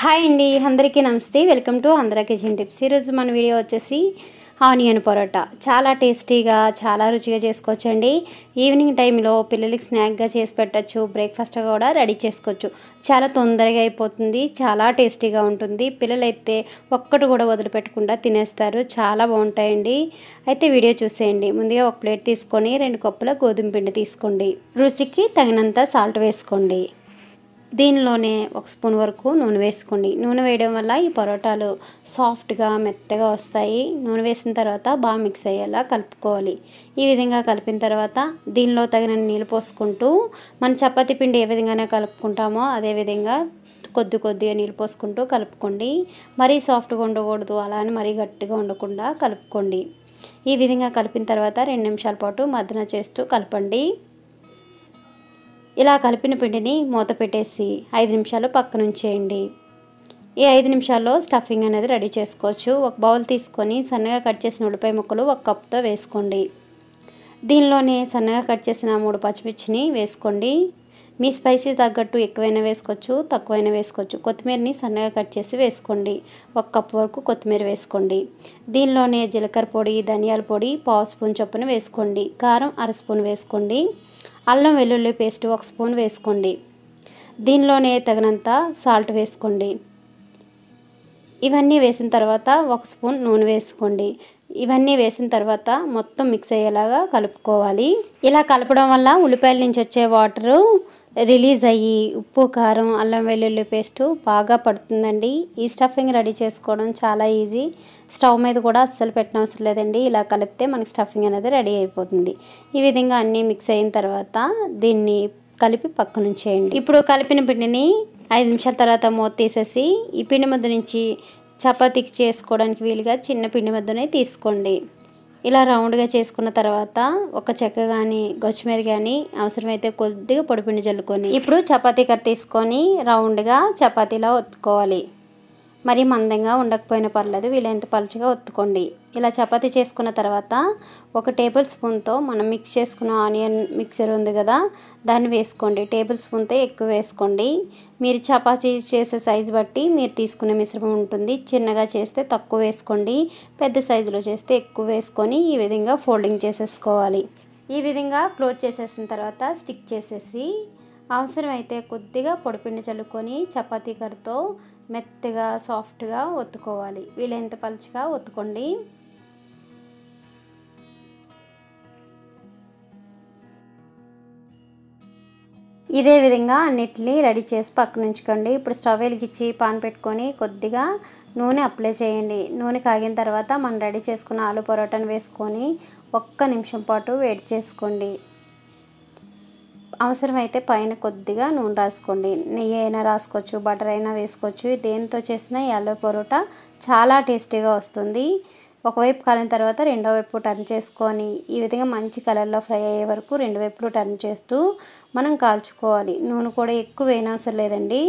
hi అండి అందరికీ నమస్తే welcome to Andhra kitchen tips ఈరోజు మన వీడియో వచ్చేసి ఆనియన్ పరోటా చాలా టేస్టీగా చాలా రుచిగా చేసుకోవచ్చండి ఈవినింగ్ టైంలో పిల్లలకి స్నాక్గా చేసి పెట్టచ్చు బ్రేక్ఫాస్ట్ కూడా రెడీ చేసుకోవచ్చు చాలా తొందరగా అయిపోతుంది చాలా టేస్టీగా ఉంటుంది పిల్లలైతే ఒక్కటి కూడా వదిలిపెట్టకుండా తినేస్తారు చాలా బాగుంటాయండి అయితే వీడియో చూసేయండి ముందుగా ఒక ప్లేట్ తీసుకొని రెండు కప్పుల గోధుమ పిండి తీసుకోండి రుచికి తగినంత సాల్ట్ వేసుకోండి దీనిలోనే ఒక స్పూన్ వరకు నూనె వేసుకోండి నూనె వేయడం వల్ల ఈ పరోటాలు సాఫ్ట్గా మెత్తగా వస్తాయి నూనె వేసిన తర్వాత బాగా మిక్స్ అయ్యేలా కలుపుకోవాలి ఈ విధంగా కలిపిన తర్వాత దీనిలో తగిన నీళ్ళు పోసుకుంటూ మన చపాతి పిండి ఏ విధంగానే కలుపుకుంటామో అదేవిధంగా కొద్ది కొద్దిగా నీళ్ళు పోసుకుంటూ కలుపుకోండి మరీ సాఫ్ట్గా ఉండకూడదు అలా అని మరీ గట్టిగా ఉండకుండా కలుపుకోండి ఈ విధంగా కలిపిన తర్వాత రెండు నిమిషాల పాటు మద్దన చేస్తూ కలపండి ఇలా కలిపిన పిండిని మూత పెట్టేసి ఐదు నిమిషాలు పక్కన ఉంచేయండి ఈ ఐదు నిమిషాల్లో స్టఫింగ్ అనేది రెడీ చేసుకోవచ్చు ఒక బౌల్ తీసుకొని సన్నగా కట్ చేసిన ఉల్లిపాయ ముక్కలు ఒక కప్తో వేసుకోండి దీనిలోనే సన్నగా కట్ చేసిన మూడు పచ్చిమిర్చిని వేసుకోండి మీ స్పైసీ తగ్గట్టు ఎక్కువైనా వేసుకోవచ్చు తక్కువైనా వేసుకోవచ్చు కొత్తిమీరని సన్నగా కట్ చేసి వేసుకోండి ఒక కప్ వరకు కొత్తిమీర వేసుకోండి దీనిలోనే జీలకర్ర పొడి ధనియాల పొడి పావు స్పూన్ చొప్పున వేసుకోండి కారం అర స్పూన్ వేసుకోండి అల్లం వెల్లుల్లి పేస్ట్ ఒక స్పూన్ వేసుకోండి దీనిలోనే తగినంత సాల్ట్ వేసుకోండి ఇవన్నీ వేసిన తర్వాత ఒక స్పూన్ నూనె వేసుకోండి ఇవన్నీ వేసిన తర్వాత మొత్తం మిక్స్ అయ్యేలాగా కలుపుకోవాలి ఇలా కలపడం వల్ల ఉల్లిపాయల నుంచి వచ్చే వాటరు రిలీజ్ అయ్యి ఉప్పు కారం అల్లం వెల్లుల్లి పేస్టు బాగా పడుతుందండి ఈ స్టఫింగ్ రెడీ చేసుకోవడం చాలా ఈజీ స్టవ్ మీద కూడా అస్సలు పెట్టిన అవసరం లేదండి ఇలా కలిపితే మనకి స్టఫింగ్ అనేది రెడీ అయిపోతుంది ఈ విధంగా అన్నీ మిక్స్ అయిన తర్వాత దీన్ని కలిపి పక్కనుంచేయండి ఇప్పుడు కలిపిన పిండిని ఐదు నిమిషాల తర్వాత మూత తీసేసి ఈ పిండి ముద్ద నుంచి చపాతీకి చేసుకోవడానికి వీలుగా చిన్న పిండి ముద్దనే తీసుకోండి ఇలా రౌండ్గా చేసుకున్న తర్వాత ఒక చెక్క కానీ గొచ్చు మీద కానీ అవసరమైతే కొద్దిగా పొడిపిండి చల్లుకొని ఇప్పుడు చపాతీ కర్ర తీసుకొని రౌండ్గా చపాతీలా ఒత్తుకోవాలి మరీ మందంగా ఉండకపోయినా పర్లేదు వీలైనంత పలుచగా ఒత్తుకోండి ఇలా చపాతీ చేసుకున్న తర్వాత ఒక టేబుల్ స్పూన్తో మనం మిక్స్ చేసుకున్న ఆనియన్ మిక్సర్ ఉంది కదా దాన్ని వేసుకోండి టేబుల్ స్పూన్తో ఎక్కువ వేసుకోండి మీరు చపాతీ చేసే సైజు బట్టి మీరు తీసుకునే మిశ్రమం ఉంటుంది చిన్నగా చేస్తే తక్కువ వేసుకోండి పెద్ద సైజులో చేస్తే ఎక్కువ వేసుకొని ఈ విధంగా ఫోల్డింగ్ చేసేసుకోవాలి ఈ విధంగా క్లోజ్ చేసేసిన తర్వాత స్టిక్ చేసేసి అవసరమైతే కొద్దిగా పొడిపిండి చల్లుకొని చపాతీ కర్రతో మెత్తగా సాఫ్ట్గా ఒత్తుకోవాలి వీలైనంత పలుచగా ఒత్తుకోండి ఇదే విధంగా అన్నిటినీ రెడీ చేసి పక్కన ఉంచుకోండి ఇప్పుడు స్టవ్ వెలిగించి పాన్ పెట్టుకొని కొద్దిగా నూనె అప్లై చేయండి నూనె కాగిన తర్వాత మనం రెడీ చేసుకున్న ఆలు పొరోటాను వేసుకొని ఒక్క నిమిషం పాటు వేడి చేసుకోండి అవసరమైతే పైన కొద్దిగా నూనె రాసుకోండి నెయ్యి అయినా రాసుకోవచ్చు బటర్ అయినా వేసుకోవచ్చు దేనితో చేసిన ఎల్లో పరోటా చాలా టేస్టీగా వస్తుంది ఒకవైపు కాలిన తర్వాత రెండో వైపు టర్న్ చేసుకొని ఈ విధంగా మంచి కలర్లో ఫ్రై అయ్యే వరకు రెండు వైపులు టర్న్ చేస్తూ మనం కాల్చుకోవాలి నూనె కూడా ఎక్కువ వేయనవసరం లేదండి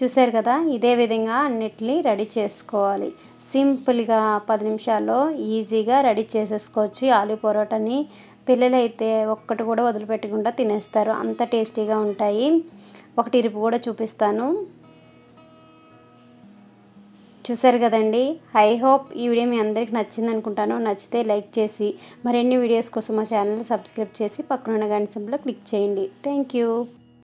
చూశారు కదా ఇదే విధంగా అన్నిటినీ రెడీ చేసుకోవాలి సింపుల్గా పది నిమిషాల్లో ఈజీగా రెడీ చేసేసుకోవచ్చు ఆలు పరోటాని పిల్లలైతే ఒక్కటి కూడా వదిలిపెట్టకుండా తినేస్తారు అంత టేస్టీగా ఉంటాయి ఒకటి ఇరుపు కూడా చూపిస్తాను చూసారు కదండి ఐ హోప్ ఈ వీడియో మీ అందరికి నచ్చింది అనుకుంటాను నచ్చితే లైక్ చేసి మరిన్ని వీడియోస్ కోసం మా ఛానల్ సబ్స్క్రైబ్ చేసి పక్కనున్న గంట సంపలో క్లిక్ చేయండి థ్యాంక్ యూ